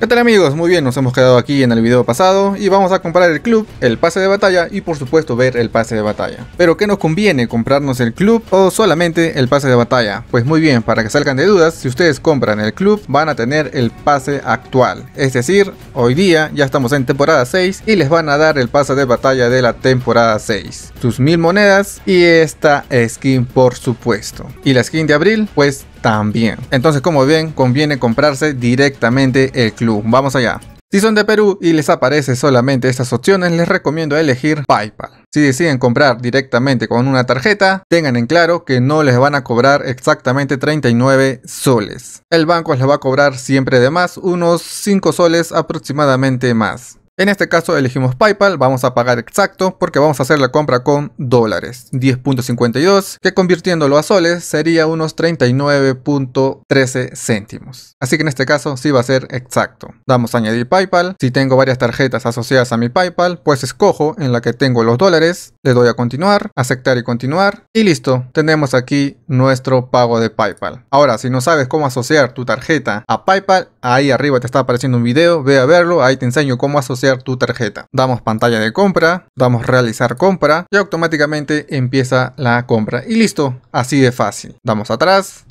¿Qué tal amigos? Muy bien, nos hemos quedado aquí en el video pasado y vamos a comprar el club, el pase de batalla y por supuesto ver el pase de batalla. Pero ¿qué nos conviene? ¿Comprarnos el club o solamente el pase de batalla? Pues muy bien, para que salgan de dudas, si ustedes compran el club van a tener el pase actual. Es decir, hoy día ya estamos en temporada 6 y les van a dar el pase de batalla de la temporada 6. Sus mil monedas y esta skin por supuesto. Y la skin de abril pues también. Entonces, como bien conviene comprarse directamente el club. Vamos allá. Si son de Perú y les aparece solamente estas opciones, les recomiendo elegir PayPal. Si deciden comprar directamente con una tarjeta, tengan en claro que no les van a cobrar exactamente 39 soles. El banco les va a cobrar siempre de más, unos 5 soles aproximadamente más. En este caso elegimos PayPal, vamos a pagar exacto porque vamos a hacer la compra con dólares, 10.52, que convirtiéndolo a soles sería unos 39.13 céntimos. Así que en este caso sí va a ser exacto. Damos a añadir PayPal, si tengo varias tarjetas asociadas a mi PayPal, pues escojo en la que tengo los dólares, le doy a continuar, aceptar y continuar, y listo, tenemos aquí nuestro pago de PayPal. Ahora, si no sabes cómo asociar tu tarjeta a PayPal, ahí arriba te está apareciendo un video, ve a verlo, ahí te enseño cómo asociar tu tarjeta. Damos pantalla de compra, damos realizar compra y automáticamente empieza la compra. Y listo, así de fácil. Damos atrás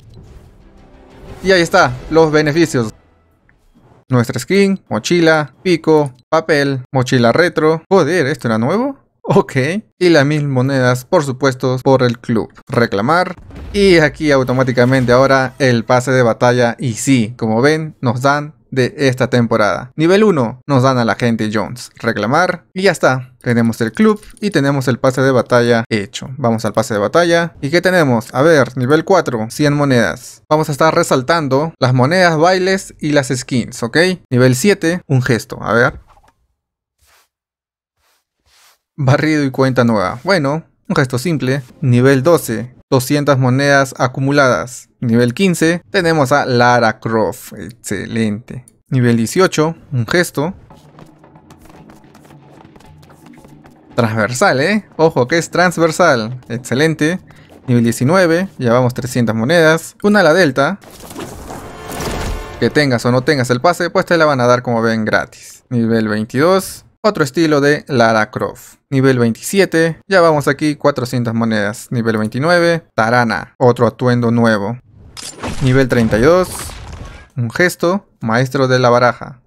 y ahí está, los beneficios. Nuestra skin, mochila, pico, papel, mochila retro. Joder, ¿esto era nuevo? Ok. Y las mil monedas, por supuesto, por el club. Reclamar. Y aquí automáticamente ahora el pase de batalla. Y si como ven, nos dan de esta temporada. Nivel 1 nos dan a la gente Jones, reclamar y ya está. Tenemos el club y tenemos el pase de batalla hecho. Vamos al pase de batalla. ¿Y qué tenemos? A ver, nivel 4, 100 monedas. Vamos a estar resaltando las monedas, bailes y las skins, ¿ok? Nivel 7, un gesto. A ver. Barrido y cuenta nueva. Bueno, un gesto simple. Nivel 12, 200 monedas acumuladas. Nivel 15, tenemos a Lara Croft. Excelente. Nivel 18, un gesto. Transversal, ¿eh? Ojo que es transversal. Excelente. Nivel 19, llevamos 300 monedas. Una a la delta. Que tengas o no tengas el pase, pues te la van a dar como ven gratis. Nivel 22, otro estilo de Lara Croft. Nivel 27. Ya vamos aquí, 400 monedas. Nivel 29. Tarana. Otro atuendo nuevo. Nivel 32. Un gesto. Maestro de la baraja.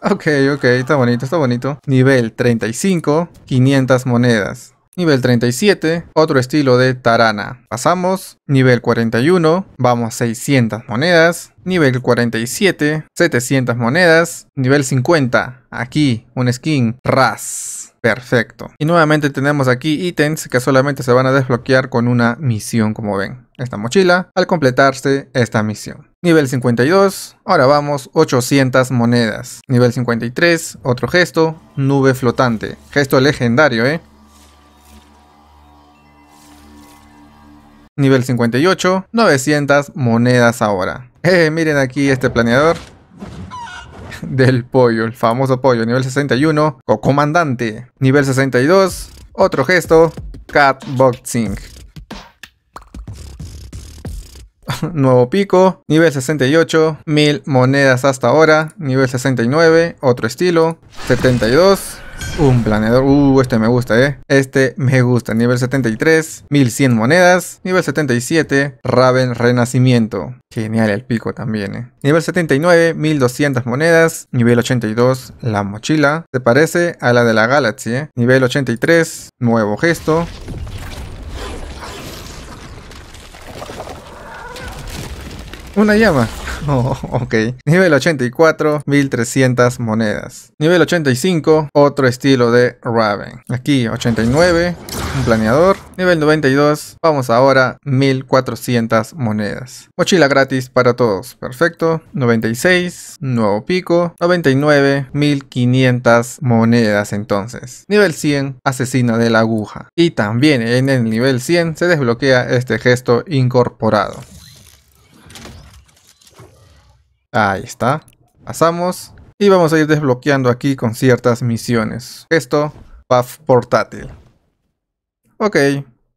Ok, ok, está bonito, está bonito. Nivel 35, 500 monedas. Nivel 37, otro estilo de tarana. Pasamos. Nivel 41, vamos a 600 monedas. Nivel 47, 700 monedas. Nivel 50, aquí un skin RAS. Perfecto. Y nuevamente tenemos aquí ítems que solamente se van a desbloquear con una misión como ven. Esta mochila al completarse esta misión. Nivel 52, ahora vamos 800 monedas. Nivel 53, otro gesto, nube flotante. Gesto legendario, ¿eh? Nivel 58, 900 monedas ahora. Eh, miren aquí este planeador. Del pollo, el famoso pollo. Nivel 61, comandante. Nivel 62, otro gesto, catboxing. Nuevo pico, nivel 68, 1000 monedas hasta ahora, nivel 69, otro estilo, 72, un planeador. Uh, este me gusta, eh. Este me gusta. Nivel 73, 1100 monedas. Nivel 77, Raven Renacimiento. Genial el pico también, eh. Nivel 79, 1200 monedas. Nivel 82, la mochila. Se parece a la de la Galaxy, eh. Nivel 83, nuevo gesto. Una llama. Oh, ok. Nivel 84, 1300 monedas. Nivel 85, otro estilo de Raven. Aquí 89, un planeador. Nivel 92, vamos ahora 1400 monedas. Mochila gratis para todos, perfecto. 96, nuevo pico. 99, 1500 monedas entonces. Nivel 100, asesino de la aguja. Y también en el nivel 100 se desbloquea este gesto incorporado. Ahí está. Pasamos. Y vamos a ir desbloqueando aquí con ciertas misiones. Esto, Puff Portátil. Ok.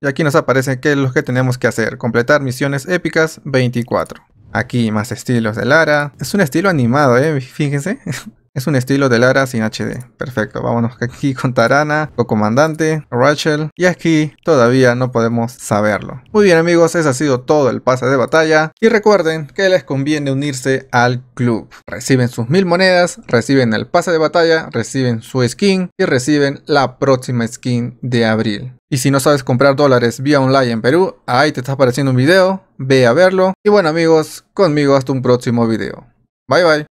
Y aquí nos aparece que es lo que tenemos que hacer. Completar misiones épicas 24. Aquí más estilos de Lara. Es un estilo animado, eh. Fíjense. Es un estilo de Lara sin HD. Perfecto, vámonos aquí con Tarana, con Comandante, Rachel. Y aquí todavía no podemos saberlo. Muy bien amigos, ese ha sido todo el pase de batalla. Y recuerden que les conviene unirse al club. Reciben sus mil monedas, reciben el pase de batalla, reciben su skin y reciben la próxima skin de abril. Y si no sabes comprar dólares vía online en Perú, ahí te está apareciendo un video, ve a verlo. Y bueno amigos, conmigo hasta un próximo video. Bye bye.